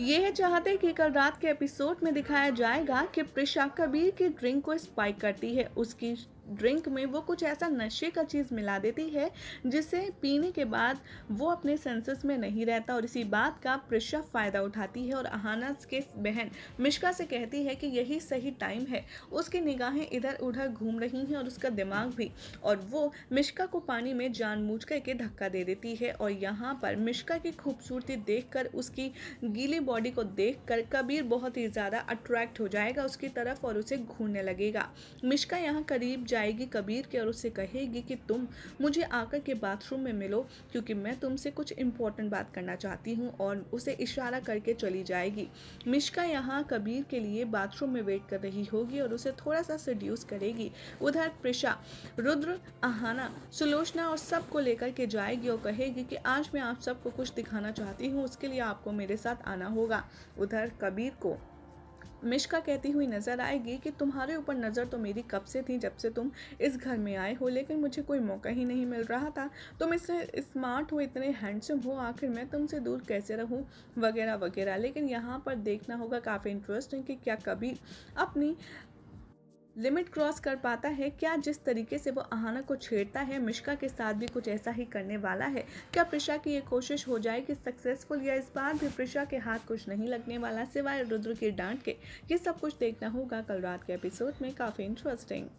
यह चाहते कि कल रात के एपिसोड में दिखाया जाएगा कि प्रिशा कबीर की ड्रिंक को स्पाइक करती है उसकी ड्रिंक में वो कुछ ऐसा नशे का चीज़ मिला देती है जिसे पीने के बाद वो अपने सेंसेस में नहीं रहता और इसी बात का प्रशा फ़ायदा उठाती है और अहाना के बहन मिश्का से कहती है कि यही सही टाइम है उसकी निगाहें इधर उधर घूम रही हैं और उसका दिमाग भी और वो मिश्का को पानी में जानबूझ करके धक्का दे देती है और यहाँ पर मिश्का की खूबसूरती देख उसकी गीली बॉडी को देख कबीर बहुत ही ज़्यादा अट्रैक्ट हो जाएगा उसकी तरफ और उसे घूरने लगेगा मिश्का यहाँ करीब जाएगी कबीर के और उससे कहेगी कि तुम मुझे आकर के बाथरूम में मिलो क्योंकि मैं तुमसे कुछ इम्पोर्टेंट बात करना चाहती हूँ और उसे इशारा करके चली जाएगी मिश्का यहाँ कबीर के लिए बाथरूम में वेट कर रही होगी और उसे थोड़ा सा सड्यूस करेगी उधर प्रिशा रुद्र आहाना सुलोचना और सबको लेकर के जाएगी और कहेगी कि आज मैं आप सबको कुछ दिखाना चाहती हूँ उसके लिए आपको मेरे साथ आना होगा उधर कबीर को मिश्का कहती हुई नज़र आएगी कि तुम्हारे ऊपर नज़र तो मेरी कब से थी जब से तुम इस घर में आए हो लेकिन मुझे कोई मौका ही नहीं मिल रहा था तुम इससे स्मार्ट हो इतने हैंडसम हो आखिर मैं तुमसे दूर कैसे रहूँ वगैरह वगैरह लेकिन यहाँ पर देखना होगा काफ़ी इंटरेस्टिंग कि क्या कभी अपनी लिमिट क्रॉस कर पाता है क्या जिस तरीके से वो आहाना को छेड़ता है मिश्का के साथ भी कुछ ऐसा ही करने वाला है क्या प्रिशा की ये कोशिश हो जाए कि सक्सेसफुल या इस बार भी प्रिशा के हाथ कुछ नहीं लगने वाला सिवाय रुद्र के डांट के ये सब कुछ देखना होगा कल रात के एपिसोड में काफ़ी इंटरेस्टिंग